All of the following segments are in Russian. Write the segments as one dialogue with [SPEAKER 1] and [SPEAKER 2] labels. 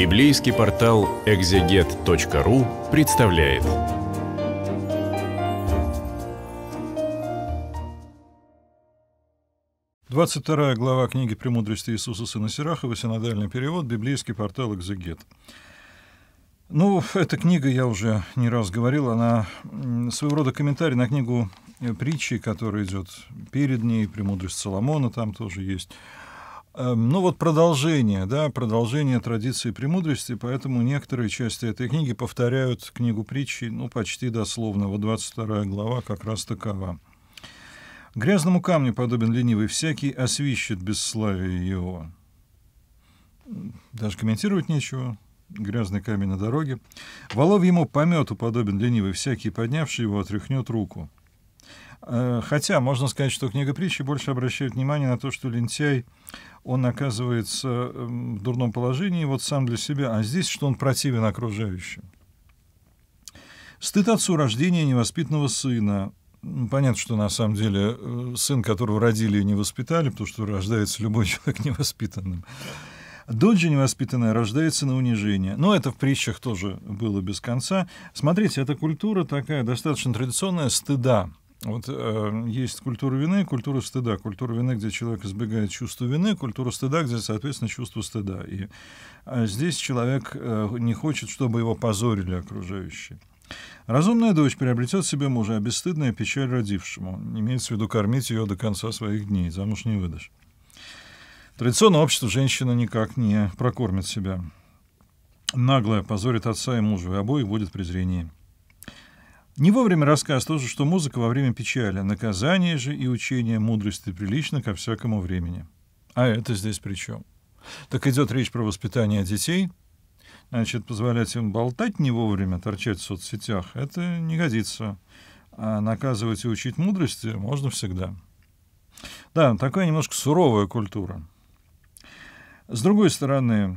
[SPEAKER 1] Библейский портал экзегет.ру представляет. Двадцать вторая глава книги «Премудрости Иисуса Сына Сирахова», синодальный перевод, библейский портал «Экзегет». Ну, эта книга, я уже не раз говорил, она своего рода комментарий на книгу э, притчи, которая идет перед ней, «Премудрость Соломона» там тоже есть – Эм, ну вот продолжение, да, продолжение традиции премудрости, поэтому некоторые части этой книги повторяют книгу притчи, ну почти дословно, вот 22 глава как раз такова. «Грязному камню подобен ленивый всякий, освищет бесславие его». Даже комментировать нечего, грязный камень на дороге. «Волов ему помету подобен ленивый всякий, поднявший его, отряхнет руку». Э, хотя можно сказать, что книга притчи больше обращает внимание на то, что лентяй, он оказывается эм, в дурном положении вот сам для себя, а здесь, что он противен окружающим. Стыд отцу рождения невоспитанного сына. Понятно, что на самом деле э, сын, которого родили и не воспитали, потому что рождается любой человек невоспитанным. Доджи невоспитанная рождается на унижение. Но это в притчах тоже было без конца. Смотрите, эта культура такая достаточно традиционная стыда. Вот э, есть культура вины и культура стыда. Культура вины, где человек избегает чувства вины, культура стыда, где, соответственно, чувство стыда. И э, здесь человек э, не хочет, чтобы его позорили окружающие. Разумная дочь приобретет себе мужа, а бесстыдная печаль родившему. Имеется в виду кормить ее до конца своих дней, замуж не выдашь. Традиционное общество женщина никак не прокормит себя. Наглая позорит отца и мужа, и обоих будет презрение. Не вовремя рассказ тоже, что музыка во время печали, наказание же и учение мудрости прилично ко всякому времени. А это здесь при чем? Так идет речь про воспитание детей. Значит, позволять им болтать не вовремя, торчать в соцсетях, это не годится. А наказывать и учить мудрости можно всегда. Да, такая немножко суровая культура. С другой стороны,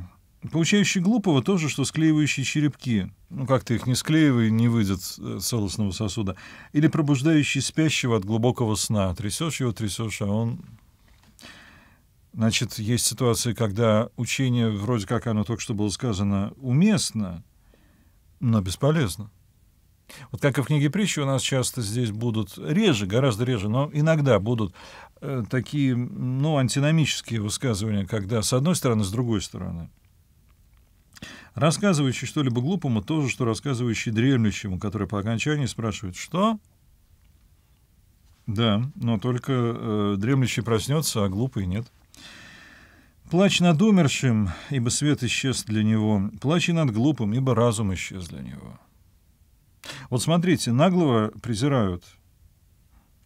[SPEAKER 1] Получающий глупого тоже, что склеивающий черепки. Ну, как ты их не склеивай, не выйдет э, целостного сосуда. Или пробуждающий спящего от глубокого сна. Трясешь его, трясешь, а он... Значит, есть ситуации, когда учение, вроде как оно только что было сказано, уместно, но бесполезно. Вот как и в книге притчи у нас часто здесь будут, реже, гораздо реже, но иногда будут э, такие, ну, антиномические высказывания, когда с одной стороны, с другой стороны – Рассказывающий что-либо глупому, то же, что рассказывающий дремлющему, который по окончании спрашивает «Что?». Да, но только э, дремлющий проснется, а глупый нет. Плач над умершим, ибо свет исчез для него. Плач и над глупым, ибо разум исчез для него. Вот смотрите, наглого презирают,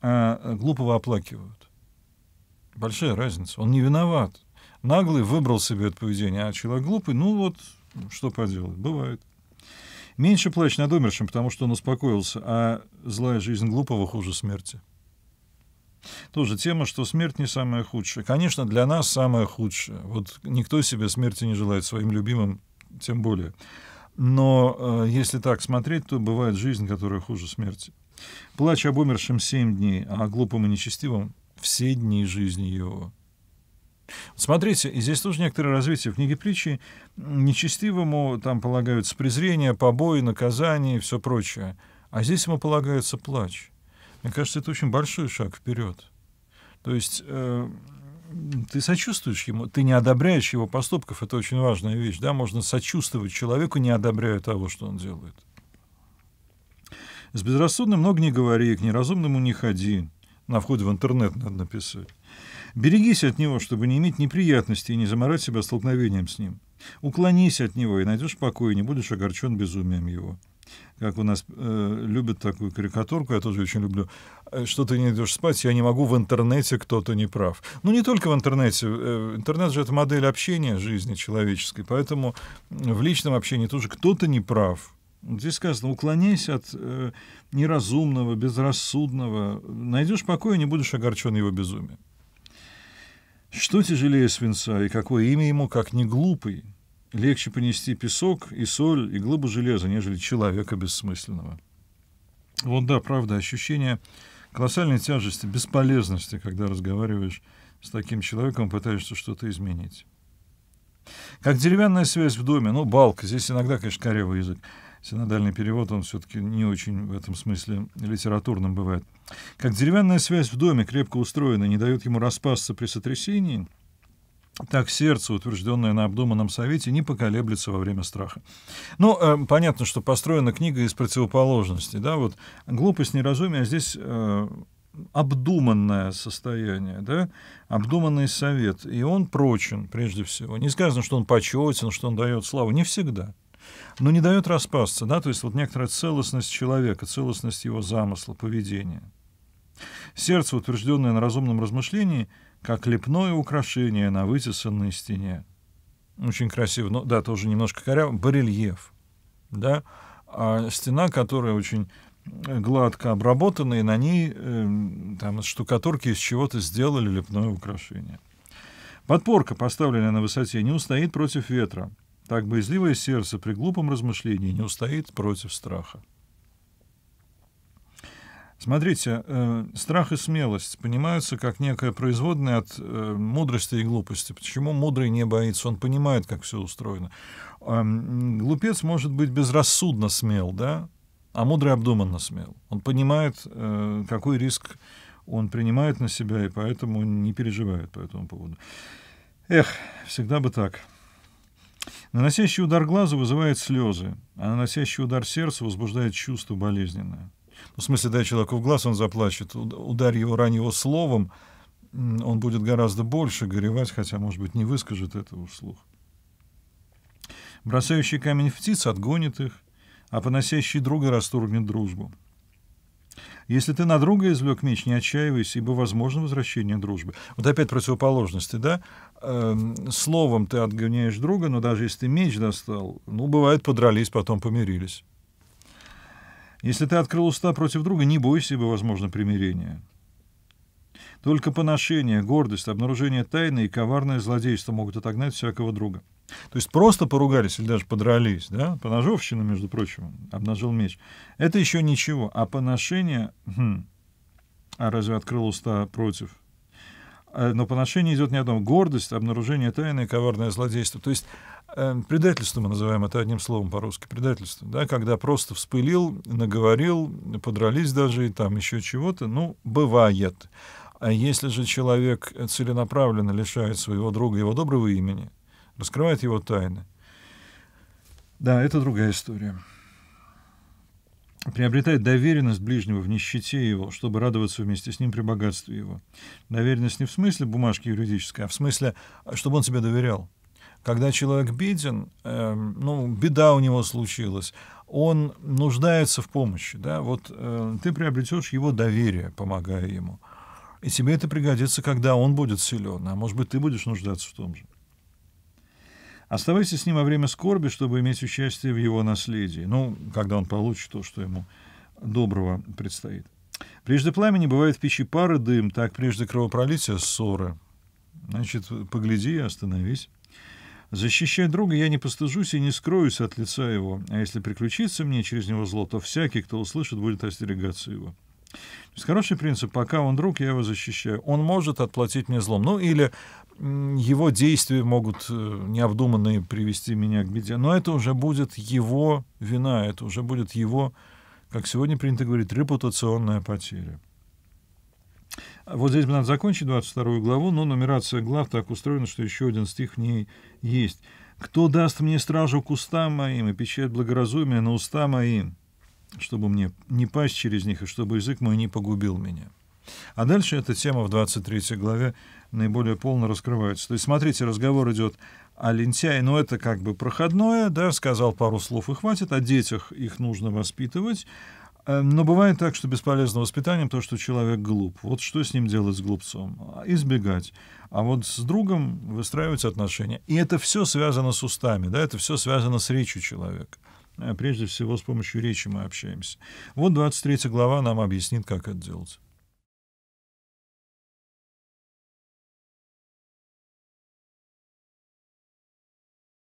[SPEAKER 1] а глупого оплакивают. Большая разница. Он не виноват. Наглый выбрал себе это поведение, а человек глупый, ну вот, что поделать, бывает. Меньше плач над умершим, потому что он успокоился, а злая жизнь глупого хуже смерти. Тоже тема, что смерть не самая худшая. Конечно, для нас самая худшая. Вот никто себе смерти не желает, своим любимым тем более. Но э, если так смотреть, то бывает жизнь, которая хуже смерти. Плач об умершем семь дней, а о глупом и нечестивом все дни жизни его. Смотрите, здесь тоже некоторое развитие. В книге притчи нечестивому там полагаются презрение, побои, наказание, и все прочее. А здесь ему полагается плач. Мне кажется, это очень большой шаг вперед. То есть э, ты сочувствуешь ему, ты не одобряешь его поступков, это очень важная вещь. Да? Можно сочувствовать человеку, не одобряя того, что он делает. С безрассудным много не говори, к неразумному не ходи. На входе в интернет надо написать. Берегись от него, чтобы не иметь неприятностей и не заморать себя столкновением с ним. Уклонись от него и найдешь покой, и не будешь огорчен безумием его. Как у нас э, любят такую карикатурку, я тоже очень люблю, «Э, что ты не идешь спать, я не могу, в интернете кто-то не прав. Ну, не только в интернете. Э, интернет же это модель общения жизни человеческой, поэтому в личном общении тоже кто-то не прав. Здесь сказано, уклоняйся от э, неразумного, безрассудного, найдешь покой и не будешь огорчен его безумием. Что тяжелее свинца, и какое имя ему, как не глупый? Легче понести песок и соль, и глыбу железа, нежели человека бессмысленного. Вот да, правда, ощущение колоссальной тяжести, бесполезности, когда разговариваешь с таким человеком, пытаешься что-то изменить. Как деревянная связь в доме, ну, балка, здесь иногда, конечно, корявый язык, Синодальный перевод, он все-таки не очень в этом смысле литературным бывает. Как деревянная связь в доме крепко устроена, не дает ему распасться при сотрясении, так сердце, утвержденное на обдуманном совете, не поколеблется во время страха. Ну, э, понятно, что построена книга из противоположностей. Да? Вот глупость, неразумие, а здесь э, обдуманное состояние, да? обдуманный совет. И он прочен, прежде всего. Не сказано, что он почетен, что он дает славу. Не всегда но не дает распасться, да, то есть вот некоторая целостность человека, целостность его замысла, поведения. Сердце, утвержденное на разумном размышлении, как лепное украшение на вытесанной стене. Очень красиво, но, да, тоже немножко коряво, барельеф, да, а стена, которая очень гладко обработана, и на ней э, там штукатурки из чего-то сделали лепное украшение. Подпорка, поставленная на высоте, не устоит против ветра. Так боязливое сердце при глупом размышлении не устоит против страха. Смотрите, э, страх и смелость понимаются как некое производное от э, мудрости и глупости. Почему мудрый не боится? Он понимает, как все устроено. Э, глупец может быть безрассудно смел, да, а мудрый обдуманно смел. Он понимает, э, какой риск он принимает на себя, и поэтому не переживает по этому поводу. Эх, всегда бы так. Наносящий удар глазу вызывает слезы, а наносящий удар сердцу возбуждает чувство болезненное. Ну, в смысле, дай человеку в глаз, он заплачет. удар его, рань его словом, он будет гораздо больше горевать, хотя, может быть, не выскажет этого вслух. Бросающий камень в птиц отгонит их, а поносящий друга расторгнет дружбу. Если ты на друга извлек меч, не отчаивайся, ибо возможно возвращение дружбы. Вот опять противоположности, да? Эм, словом ты отгоняешь друга, но даже если ты меч достал, ну, бывает, подрались, потом помирились. Если ты открыл уста против друга, не бойся, ибо возможно примирение. Только поношение, гордость, обнаружение тайны и коварное злодейство могут отогнать всякого друга. То есть просто поругались или даже подрались, да, поножовщина, между прочим, обнажил меч. Это еще ничего, а поношение, хм, а разве открыл уста против? А, но поношение идет не о том, Гордость, обнаружение тайны, коварное злодейство. То есть э, предательство мы называем это одним словом по-русски. Предательство, да, когда просто вспылил, наговорил, подрались даже и там еще чего-то. Ну, бывает. А если же человек целенаправленно лишает своего друга его доброго имени, раскрывает его тайны. Да, это другая история. Приобретает доверенность ближнего в нищете его, чтобы радоваться вместе с ним при богатстве его. Доверенность не в смысле бумажки юридической, а в смысле, чтобы он себе доверял. Когда человек беден, э, ну, беда у него случилась, он нуждается в помощи. Да? Вот э, ты приобретешь его доверие, помогая ему. И тебе это пригодится, когда он будет силен. А может быть, ты будешь нуждаться в том же. Оставайся с ним во время скорби, чтобы иметь участие в его наследии. Ну, когда он получит то, что ему доброго предстоит. Прежде пламени бывает в печи пары дым, так прежде кровопролития ссоры. Значит, погляди и остановись. Защищая друга, я не постыжусь и не скроюсь от лица его, а если приключится мне через него зло, то всякий, кто услышит, будет остерегаться его. То есть хороший принцип, пока он друг, я его защищаю. Он может отплатить мне злом. Ну или его действия могут э, необдуманные привести меня к беде. Но это уже будет его вина, это уже будет его, как сегодня принято говорить, репутационная потеря. Вот здесь бы надо закончить 22 главу, но нумерация глав так устроена, что еще один стих в ней есть. «Кто даст мне стражу к устам моим и печать благоразумия на уста моим?» чтобы мне не пасть через них, и чтобы язык мой не погубил меня. А дальше эта тема в 23 главе наиболее полно раскрывается. То есть, смотрите, разговор идет о лентяе, но это как бы проходное, да, сказал пару слов и хватит, о детях их нужно воспитывать. Э, но бывает так, что бесполезно воспитанием то, что человек глуп. Вот что с ним делать с глупцом? Избегать. А вот с другом выстраивать отношения. И это все связано с устами, да, это все связано с речью человека. А прежде всего, с помощью речи мы общаемся. Вот 23 глава нам объяснит, как это делать.